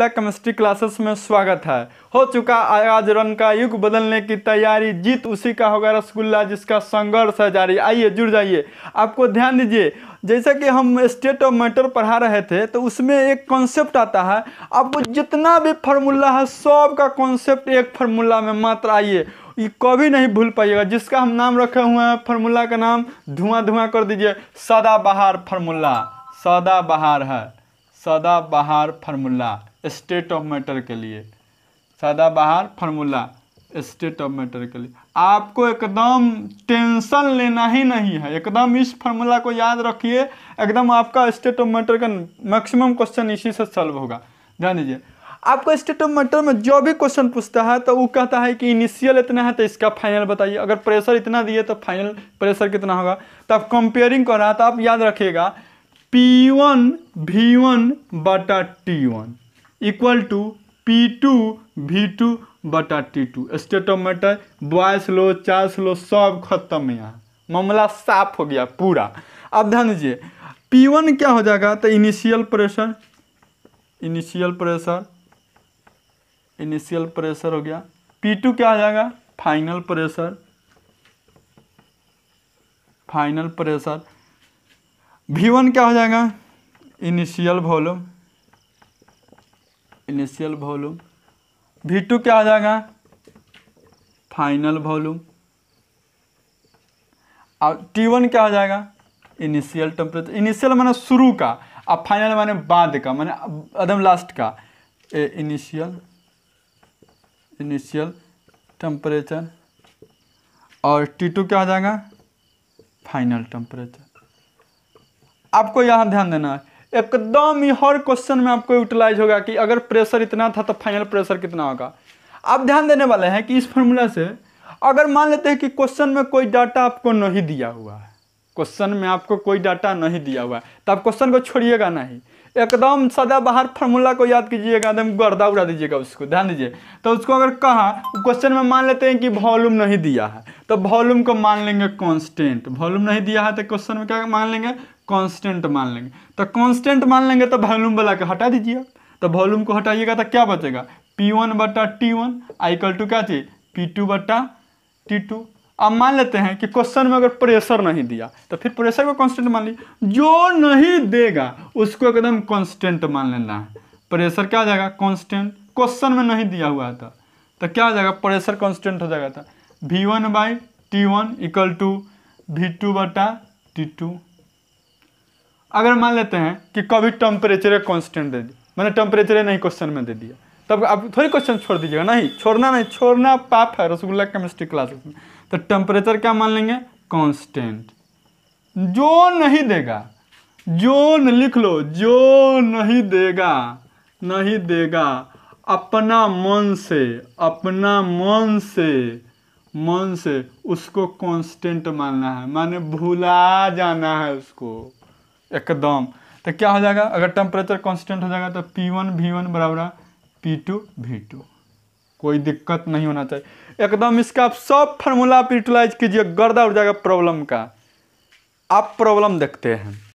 chemistry classes में स्वागत है हो चुका आज रन का युग बदलने की तैयारी जीत उसी का होगा रसगुल्ला जिसका संघर्ष है जारी आइए जुड़ जाइए आपको ध्यान दीजिए जैसा कि हम स्टेट ऑफ मैटर पढ़ा रहे थे तो उसमें एक कॉन्सेप्ट आता है आपको जितना भी फार्मूला है सब का कॉन्सेप्ट एक फार्मूला में मात्र आइए ये कभी नहीं भूल पाइएगा जिसका हम नाम रखे हुए हैं फार्मूला का नाम धुआं धुआं कर दीजिए सदा बहार फार्मूला सदा बहार है सदा बहार फार्मूला स्टेट ऑफ मैटर के लिए सादा बाहर फार्मूला स्टेट ऑफ मैटर के लिए आपको एकदम टेंशन लेना ही नहीं है एकदम इस फार्मूला को याद रखिए एकदम आपका स्टेट ऑफ मैटर का मैक्सिमम क्वेश्चन इसी से सॉल्व होगा ध्यान दीजिए आपको स्टेट ऑफ मैटर में जो भी क्वेश्चन पूछता है तो वो कहता है कि इनिशियल इतना है तो इसका फाइनल बताइए अगर प्रेशर इतना दिए तो फाइनल प्रेशर कितना होगा तो आप कंपेयरिंग कर रहा तो आप याद रखिएगा पी वन वी वन बटा T one equal to P two V two बटा T two state of matter Boyle's law Charles law सब खत्म है यहाँ मामला साफ हो गया पूरा अब ध्यान दीजिए पी वन क्या हो जाएगा तो initial pressure initial pressure initial pressure हो गया पी टू क्या हो जाएगा फाइनल प्रेशर फाइनल प्रेशर भी वन क्या हो जाएगा initial volume initial volume V two क्या आ जाएगा फाइनल वॉल्यूम और टी वन क्या हो जाएगा इनिशियल टेम्परेचर इनिशियल माने शुरू का और फाइनल माने बाद का माने एकदम लास्ट का ए इनिशियल इनिशियल टेम्परेचर और टी टू क्या हो जाएगा फाइनल टेम्परेचर आपको यहाँ ध्यान देना है एकदम ही हर क्वेश्चन में आपको यूटिलाइज होगा कि अगर प्रेशर इतना था तो फाइनल प्रेशर कितना होगा आप ध्यान देने वाले हैं कि इस फॉर्मूला से अगर मान लेते हैं कि क्वेश्चन में कोई डाटा आपको नहीं दिया हुआ है क्वेश्चन में आपको कोई डाटा नहीं दिया हुआ है तो आप क्वेश्चन को छोड़िएगा नहीं एकदम सदा बाहर फार्मूला को याद कीजिएगा एकदम गर्दा उड़ा दीजिएगा उसको ध्यान दीजिए तो उसको अगर कहा क्वेश्चन में मान लेते हैं कि वॉल्यूम नहीं दिया है तो वॉल्यूम को मान लेंगे कॉन्स्टेंट वॉल्यूम नहीं दिया है तो क्वेश्चन में क्या मान लेंगे कांस्टेंट मान लेंगे तो कांस्टेंट मान लेंगे तो वॉल्यूम वाला को हटा दीजिए तो वॉल्यूम को हटाइएगा तो क्या बचेगा पी वन बटा टी वन आईकल टू क्या चाहिए पी टू बटा टी टू अब मान लेते हैं कि क्वेश्चन में अगर प्रेशर नहीं दिया तो फिर प्रेशर को कांस्टेंट मान लीजिए जो नहीं देगा उसको एकदम कांस्टेंट मान लेना है प्रेशर क्या आ जाएगा कांस्टेंट क्वेश्चन में नहीं दिया हुआ था तो क्या आ जाएगा प्रेशर कांस्टेंट हो जाएगा था V one by T one equal to V two बटा टी टू अगर मान लेते हैं कि कभी टेम्परेचर कॉन्स्टेंट दे दी मैंने टेम्परेचर नहीं क्वेश्चन में दे दिया तब आप थोड़ी क्वेश्चन छोड़ दीजिएगा नहीं छोड़ना नहीं छोड़ना पाप है रसगुल्ला केमिस्ट्री क्लासेस में तो टेम्परेचर क्या मान लेंगे कॉन्स्टेंट जो नहीं देगा न लिख लो जो नहीं देगा नहीं देगा अपना मन से अपना मन से मन से उसको कांस्टेंट मानना है माने भुला जाना है उसको एकदम तो क्या हो जाएगा अगर टेम्परेचर कॉन्स्टेंट हो जाएगा तो पी वन वी वन बराबर पी टू वी टू कोई दिक्कत नहीं होना चाहिए एकदम इसका आप सब फार्मूला आप यूटिलाइज कीजिए गर्दा उड़ जाएगा प्रॉब्लम का आप प्रॉब्लम देखते हैं